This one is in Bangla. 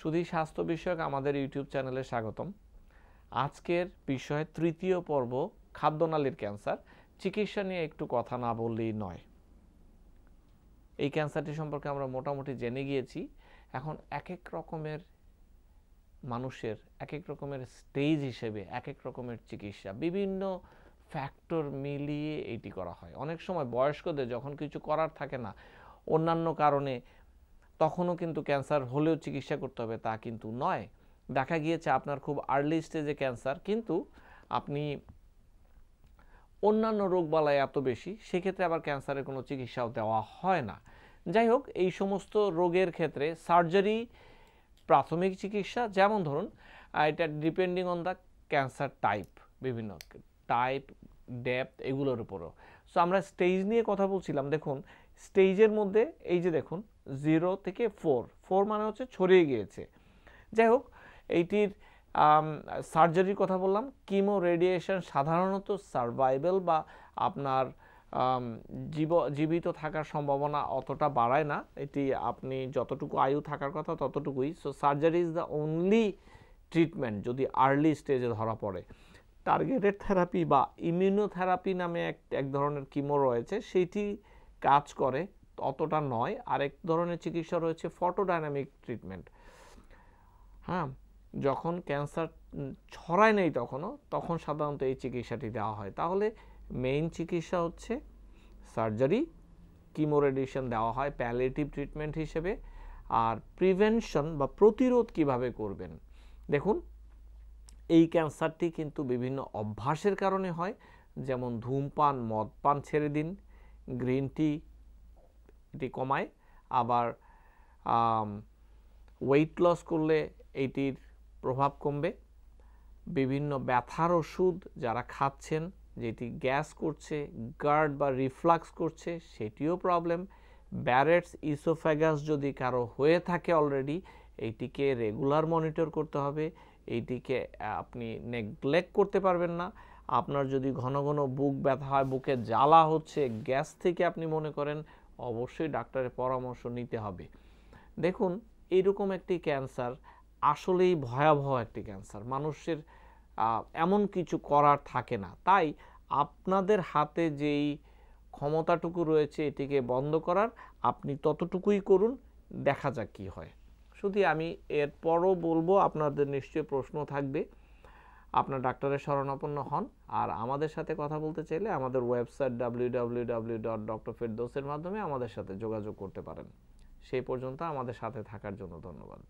সুধী স্বাস্থ্য বিষয়ক আমাদের ইউটিউব চ্যানেলে স্বাগতম আজকের বিষয় তৃতীয় পর্ব খাদ্যনালীর ক্যান্সার চিকিৎসা নিয়ে একটু কথা না বললেই নয় এই ক্যান্সারটি সম্পর্কে আমরা মোটামুটি জেনে গিয়েছি এখন এক এক রকমের মানুষের এক এক রকমের স্টেজ হিসেবে এক এক রকমের চিকিৎসা বিভিন্ন ফ্যাক্টর মিলিয়ে এটি করা হয় অনেক সময় বয়স্কদের যখন কিছু করার থাকে না অন্যান্য কারণে তখনও কিন্তু ক্যান্সার হলেও চিকিৎসা করতে হবে তা কিন্তু নয় দেখা গিয়েছে আপনার খুব আর্লি স্টেজে ক্যান্সার কিন্তু আপনি অন্যান্য বালায় এত বেশি সেক্ষেত্রে আবার ক্যান্সারের কোনো চিকিৎসাও দেওয়া হয় না যাই হোক এই সমস্ত রোগের ক্ষেত্রে সার্জারি প্রাথমিক চিকিৎসা যেমন ধরুন এটা depending on the cancer type বিভিন্ন টাইপ ডেপথ এগুলোর উপরও সো আমরা স্টেজ নিয়ে কথা বলছিলাম দেখুন স্টেজের মধ্যে এই যে দেখুন জিরো থেকে ফোর ফোর মানে হচ্ছে ছড়িয়ে গিয়েছে যাই হোক এইটির সার্জারির কথা বললাম কিমো রেডিয়েশন সাধারণত সার্ভাইভাল বা আপনার জীব জীবিত থাকার সম্ভাবনা অতটা বাড়ায় না এটি আপনি যতটুকু আয়ু থাকার কথা ততটুকুই so surgery is the only treatment যদি আর্লি স্টেজে ধরা পড়ে টার্গেটেড থেরাপি বা ইমিউনোথেরাপি নামে এক এক ধরনের কিমো রয়েছে সেটি কাজ করে অতটা নয় আরেক ধরনের চিকিৎসা রয়েছে ফটোডাইনামিক ট্রিটমেন্ট হ্যাঁ যখন ক্যান্সার ছড়ায় নেই তখনও তখন সাধারণত এই চিকিৎসাটি দেওয়া হয় তাহলে মেইন চিকিৎসা হচ্ছে সার্জারি কিমোরেডিশন দেওয়া হয় প্যালেটিভ ট্রিটমেন্ট হিসেবে আর প্রিভেনশন বা প্রতিরোধ কিভাবে করবেন দেখুন এই ক্যান্সারটি কিন্তু বিভিন্ন অভ্যাসের কারণে হয় যেমন ধূমপান মদপান ছেড়ে দিন গ্রিন টি এটি কমায় আবার ওয়েট লস করলে এটির প্রভাব কমবে বিভিন্ন ব্যথার ওষুধ যারা খাচ্ছেন যেটি গ্যাস করছে গার্ড বা রিফ্লাক্স করছে সেটিও প্রবলেম ব্যারেটস ইসোফ্যাগাস যদি কারো হয়ে থাকে অলরেডি এইটিকে রেগুলার মনিটর করতে হবে এইটিকে আপনি নেগলেক্ট করতে পারবেন না আপনার যদি ঘন ঘন বুক ব্যথা হয় বুকে জ্বালা হচ্ছে গ্যাস থেকে আপনি মনে করেন অবশ্যই ডাক্তারের পরামর্শ নিতে হবে দেখুন এরকম একটি ক্যান্সার আসলেই ভয়াবহ একটি ক্যান্সার মানুষের এমন কিছু করার থাকে না তাই আপনাদের হাতে যেই ক্ষমতাটুকু রয়েছে এটিকে বন্ধ করার আপনি ততটুকুই করুন দেখা যাক কী হয় শুধু আমি এরপরও বলবো আপনাদের নিশ্চয়ই প্রশ্ন থাকবে আপনার ডাক্তারের শরণাপন্ন হন আর আমাদের সাথে কথা বলতে চাইলে আমাদের ওয়েবসাইট ডাব্লিউ ডট ডক্টর ফেরদোসের মাধ্যমে আমাদের সাথে যোগাযোগ করতে পারেন সেই পর্যন্ত আমাদের সাথে থাকার জন্য ধন্যবাদ